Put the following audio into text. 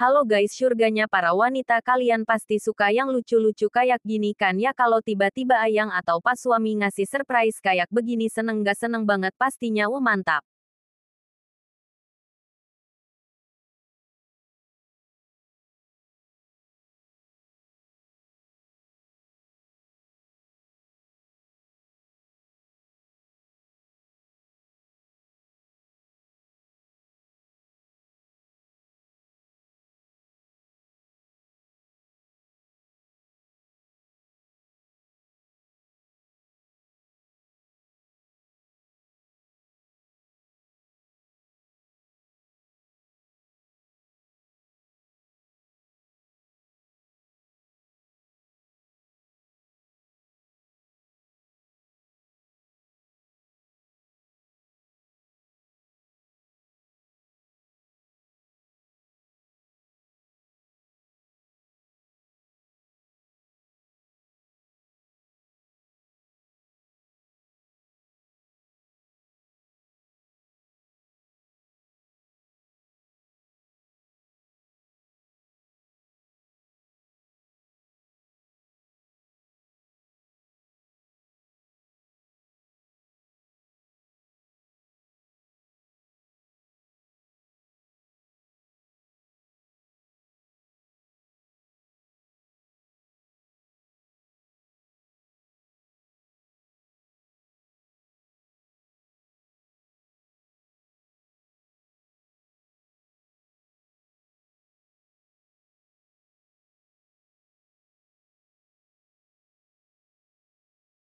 Halo guys surganya para wanita kalian pasti suka yang lucu-lucu kayak gini kan ya kalau tiba-tiba ayang atau pas suami ngasih surprise kayak begini seneng gak seneng banget pastinya uh mantap.